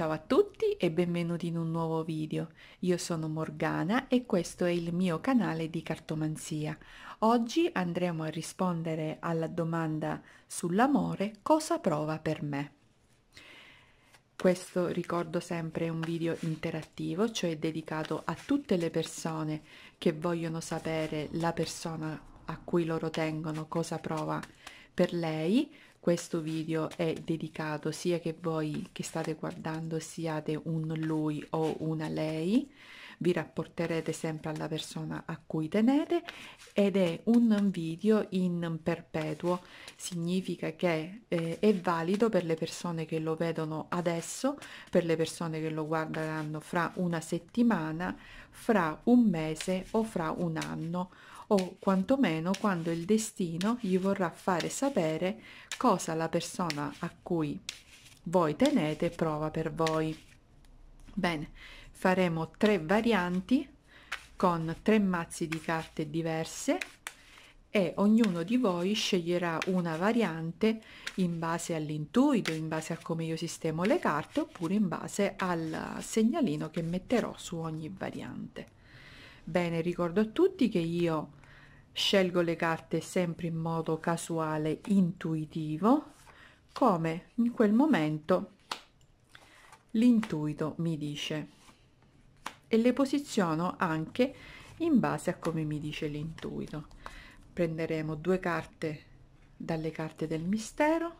Ciao a tutti e benvenuti in un nuovo video. Io sono Morgana e questo è il mio canale di cartomanzia. Oggi andremo a rispondere alla domanda sull'amore cosa prova per me. Questo ricordo sempre è un video interattivo, cioè dedicato a tutte le persone che vogliono sapere la persona a cui loro tengono cosa prova per lei, questo video è dedicato sia che voi che state guardando siate un lui o una lei vi rapporterete sempre alla persona a cui tenete ed è un video in perpetuo significa che eh, è valido per le persone che lo vedono adesso per le persone che lo guarderanno fra una settimana fra un mese o fra un anno o quantomeno quando il destino gli vorrà fare sapere cosa la persona a cui voi tenete prova per voi. Bene, faremo tre varianti con tre mazzi di carte diverse e ognuno di voi sceglierà una variante in base all'intuito, in base a come io sistemo le carte oppure in base al segnalino che metterò su ogni variante. Bene, ricordo a tutti che io scelgo le carte sempre in modo casuale intuitivo come in quel momento l'intuito mi dice e le posiziono anche in base a come mi dice l'intuito prenderemo due carte dalle carte del mistero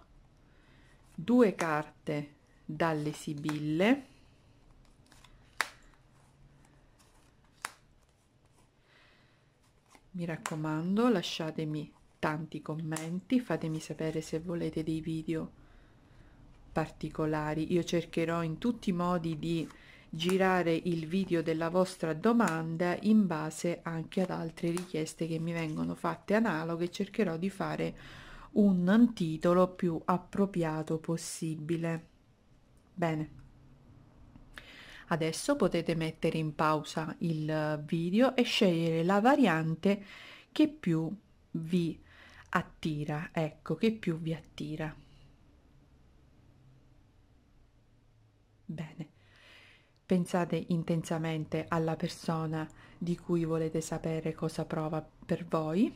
due carte dalle sibille mi raccomando lasciatemi tanti commenti fatemi sapere se volete dei video particolari io cercherò in tutti i modi di girare il video della vostra domanda in base anche ad altre richieste che mi vengono fatte analoghe cercherò di fare un titolo più appropriato possibile bene Adesso potete mettere in pausa il video e scegliere la variante che più vi attira, ecco, che più vi attira. Bene, pensate intensamente alla persona di cui volete sapere cosa prova per voi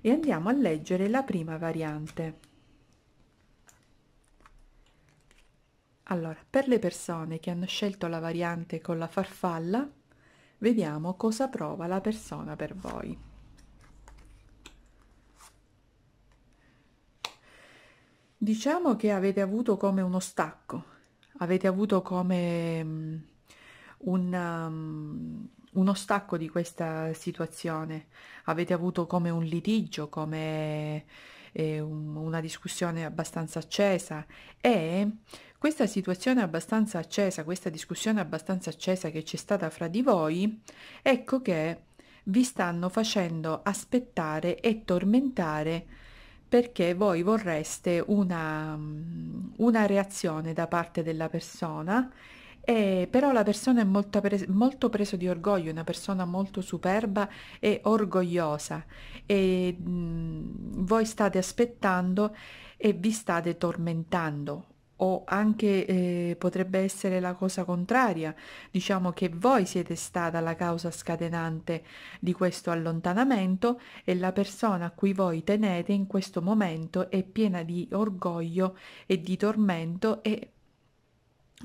e andiamo a leggere la prima variante. Allora, per le persone che hanno scelto la variante con la farfalla, vediamo cosa prova la persona per voi. Diciamo che avete avuto come uno stacco, avete avuto come mm, un, um, uno stacco di questa situazione, avete avuto come un litigio, come eh, un, una discussione abbastanza accesa e questa situazione abbastanza accesa, questa discussione abbastanza accesa che c'è stata fra di voi, ecco che vi stanno facendo aspettare e tormentare perché voi vorreste una, mm, una reazione da parte della persona e, però la persona è molto, pres- molto presa di orgoglio, una persona molto superba e orgogliosa e mh, mm, voi state aspettando e vi state tormentando o anche eh, potrebbe essere la cosa contraria, diciamo che voi siete stata la causa scatenante di questo allontanamento e la persona a cui voi tenete in questo momento è piena di orgoglio e di tormento e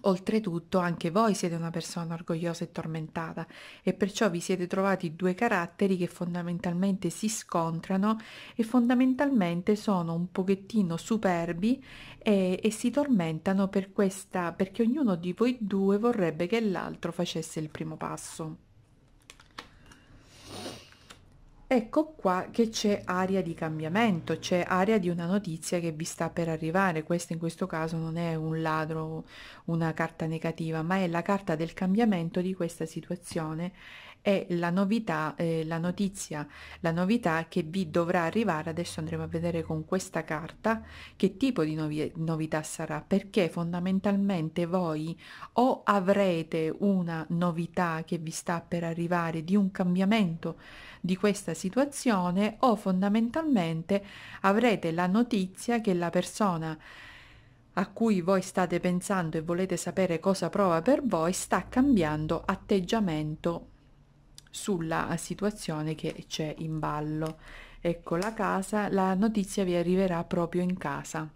Oltretutto anche voi siete una persona orgogliosa e tormentata e perciò vi siete trovati due caratteri che fondamentalmente si scontrano e fondamentalmente sono un pochettino superbi e, e si tormentano per questa perché ognuno di voi due vorrebbe che l'altro facesse il primo passo. Ecco qua che c'è aria di cambiamento, c'è aria di una notizia che vi sta per arrivare. Questo in questo caso non è un ladro, una carta negativa, ma è la carta del cambiamento di questa situazione. È la novità, eh, la notizia, la novità che vi dovrà arrivare. Adesso andremo a vedere con questa carta che tipo di novi novità sarà, perché fondamentalmente voi o avrete una novità che vi sta per arrivare di un cambiamento di questa situazione o fondamentalmente avrete la notizia che la persona a cui voi state pensando e volete sapere cosa prova per voi sta cambiando atteggiamento sulla situazione che c'è in ballo. Ecco la casa, la notizia vi arriverà proprio in casa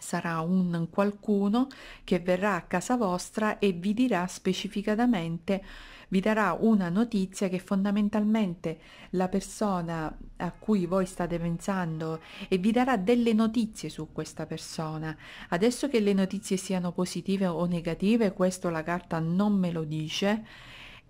sarà un qualcuno che verrà a casa vostra e vi dirà specificatamente vi darà una notizia che fondamentalmente la persona a cui voi state pensando e vi darà delle notizie su questa persona. Adesso che le notizie siano positive o negative, questo la carta non me lo dice.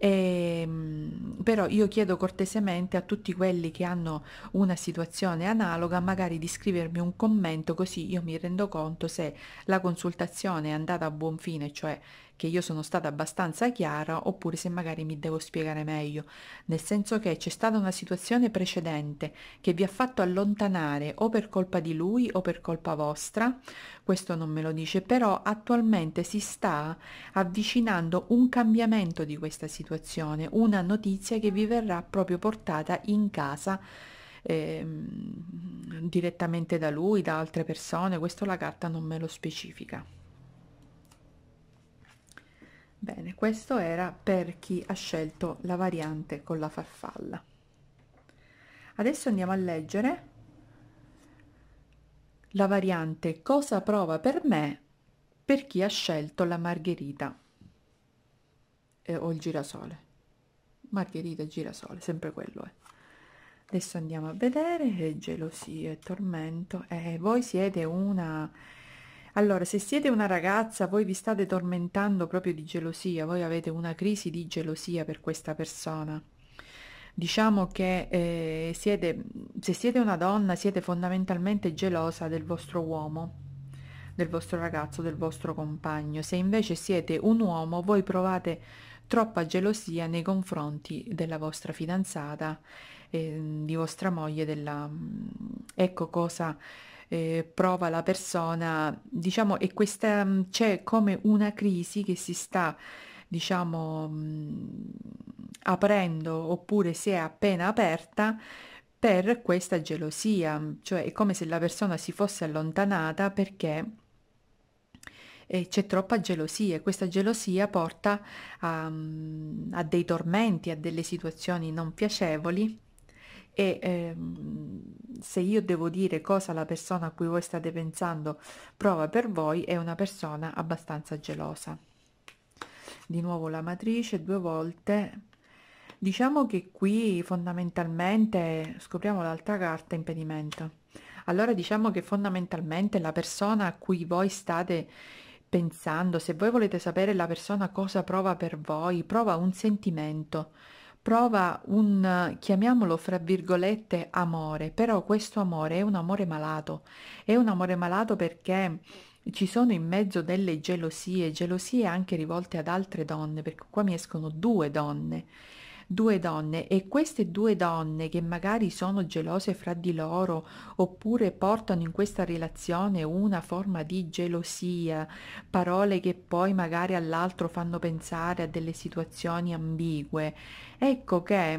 E, ehm, però io chiedo cortesemente a tutti quelli che hanno una situazione analoga magari di scrivermi un commento così io mi rendo conto se la consultazione è andata a buon fine, cioè che io sono stata abbastanza chiara oppure se magari mi devo spiegare meglio, nel senso che c'è stata una situazione precedente che vi ha fatto allontanare o per colpa di lui o per colpa vostra, questo non me lo dice, però attualmente si sta avvicinando un cambiamento di questa situazione, una notizia che vi verrà proprio portata in casa eh, direttamente da lui, da altre persone, questo la carta non me lo specifica. Bene, questo era per chi ha scelto la variante con la farfalla. Adesso andiamo a leggere la variante cosa prova per me per chi ha scelto la margherita eh, o il girasole. Margherita e girasole, sempre quello è. Eh. Adesso andiamo a vedere, eh, gelosia e tormento. Eh, voi siete una allora, se siete una ragazza, voi vi state tormentando proprio di gelosia, voi avete una crisi di gelosia per questa persona. Diciamo che eh, siete, se siete una donna, siete fondamentalmente gelosa del vostro uomo, del vostro ragazzo, del vostro compagno. Se invece siete un uomo, voi provate troppa gelosia nei confronti della vostra fidanzata, eh, di vostra moglie, della... Mm, ecco cosa eh, prova la persona, diciamo, e questa mm, c'è come una crisi che si sta, diciamo, mh, mm, aprendo oppure si è appena aperta per questa gelosia, cioè è come se la persona si fosse allontanata perché eh, c'è troppa gelosia e questa gelosia porta a, mm, a, dei tormenti, a delle situazioni non piacevoli e ehm, se io devo dire cosa la persona a cui voi state pensando prova per voi è una persona abbastanza gelosa di nuovo la matrice due volte diciamo che qui fondamentalmente scopriamo l'altra carta impedimento allora diciamo che fondamentalmente la persona a cui voi state pensando se voi volete sapere la persona cosa prova per voi prova un sentimento prova un, chiamiamolo fra virgolette, amore, però questo amore è un amore malato, è un amore malato perché ci sono in mezzo delle gelosie, gelosie anche rivolte ad altre donne, perché qua mi escono due donne due donne e queste due donne che magari sono gelose fra di loro oppure portano in questa relazione una forma di gelosia, parole che poi magari all'altro fanno pensare a delle situazioni ambigue, ecco che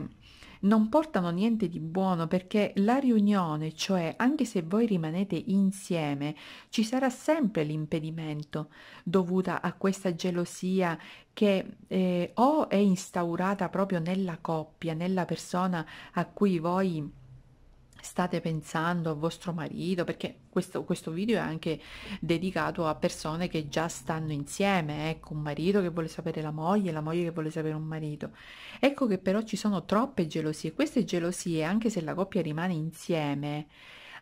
non portano niente di buono perché la riunione, cioè anche se voi rimanete insieme, ci sarà sempre l'impedimento dovuta a questa gelosia che eh, o è instaurata proprio nella coppia, nella persona a cui voi state pensando a vostro marito perché questo, questo video è anche dedicato a persone che già stanno insieme ecco un marito che vuole sapere la moglie la moglie che vuole sapere un marito ecco che però ci sono troppe gelosie queste gelosie anche se la coppia rimane insieme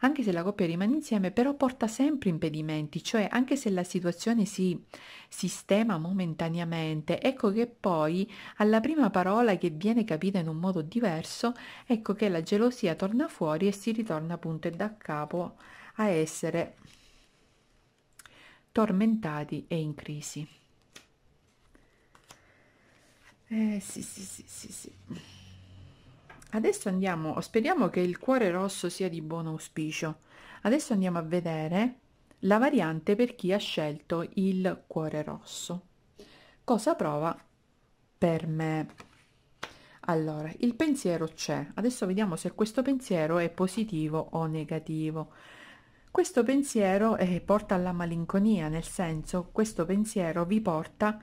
anche se la coppia rimane insieme, però porta sempre impedimenti, cioè anche se la situazione si sistema momentaneamente, ecco che poi alla prima parola che viene capita in un modo diverso, ecco che la gelosia torna fuori e si ritorna appunto da capo a essere tormentati e in crisi. Eh sì sì sì sì sì. Adesso andiamo, speriamo che il cuore rosso sia di buon auspicio. Adesso andiamo a vedere la variante per chi ha scelto il cuore rosso. Cosa prova per me? Allora, il pensiero c'è. Adesso vediamo se questo pensiero è positivo o negativo. Questo pensiero eh, porta alla malinconia, nel senso questo pensiero vi porta a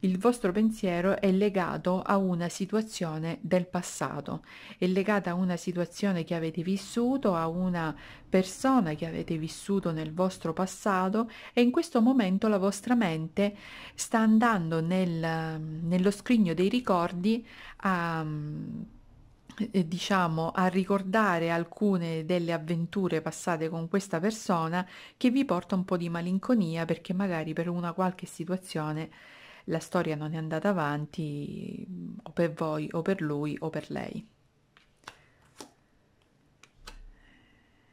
il vostro pensiero è legato a una situazione del passato, è legata a una situazione che avete vissuto, a una persona che avete vissuto nel vostro passato e in questo momento la vostra mente sta andando nel, nello scrigno dei ricordi a eh, diciamo a ricordare alcune delle avventure passate con questa persona che vi porta un po' di malinconia perché magari per una qualche situazione la storia non è andata avanti o per voi o per lui o per lei.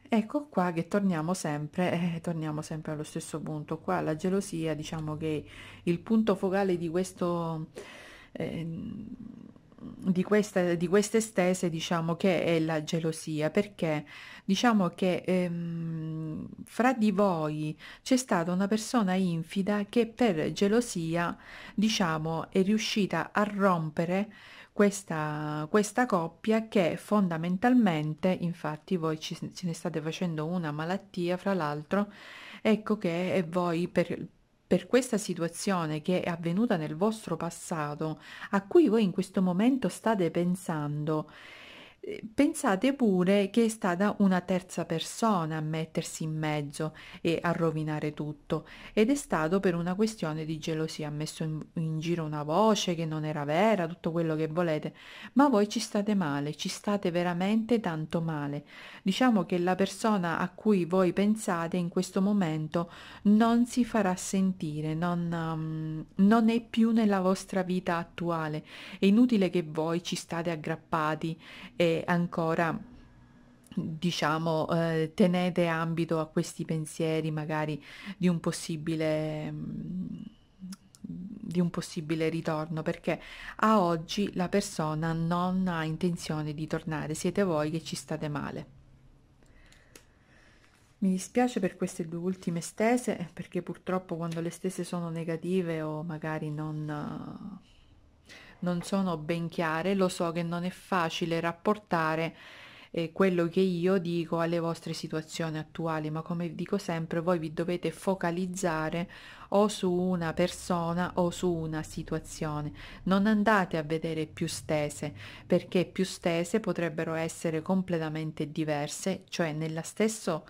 Ecco qua che torniamo sempre, eh, torniamo sempre allo stesso punto, qua la gelosia diciamo che il punto focale di questo... Eh, di questa, di queste stese diciamo che è la gelosia perché diciamo che ehm, fra di voi c'è stata una persona infida che per gelosia diciamo è riuscita a rompere questa, questa coppia che fondamentalmente infatti voi ci, ce ne state facendo una malattia fra l'altro ecco che voi per per questa situazione che è avvenuta nel vostro passato, a cui voi in questo momento state pensando, Ehm, pensate pure che è stata una terza persona a mettersi in mezzo e a rovinare tutto ed è stato per una questione di gelosia, ha messo in, in, giro una voce che non era vera, tutto quello che volete, ma voi ci state male, ci state veramente tanto male. Diciamo che la persona a cui voi pensate in questo momento non si farà sentire, non, um, non è più nella vostra vita attuale, è inutile che voi ci state aggrappati. E ancora diciamo eh, tenete ambito a questi pensieri magari di un possibile mm, di un possibile ritorno perché a oggi la persona non ha intenzione di tornare siete voi che ci state male mi dispiace per queste due ultime stese perché purtroppo quando le stese sono negative o magari non non sono ben chiare, lo so che non è facile rapportare eh, quello che io dico alle vostre situazioni attuali, ma come dico sempre voi vi dovete focalizzare o su una persona o su una situazione. Non andate a vedere più stese, perché più stese potrebbero essere completamente diverse, cioè nella stessa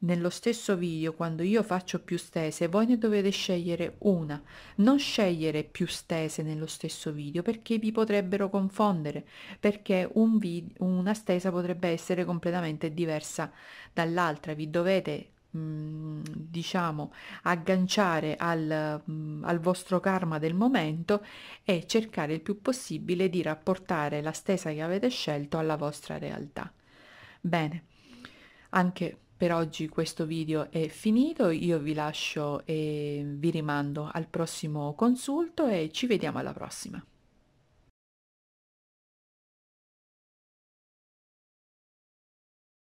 nello stesso video, quando io faccio più stese, voi ne dovete scegliere una. Non scegliere più stese nello stesso video perché vi potrebbero confondere, perché un video, una stesa potrebbe essere completamente diversa dall'altra. Vi dovete mm, diciamo agganciare al, mm, al, vostro karma del momento e cercare il più possibile di rapportare la stesa che avete scelto alla vostra realtà. Bene, anche per oggi questo video è finito, io vi lascio e vi rimando al prossimo consulto e ci vediamo alla prossima.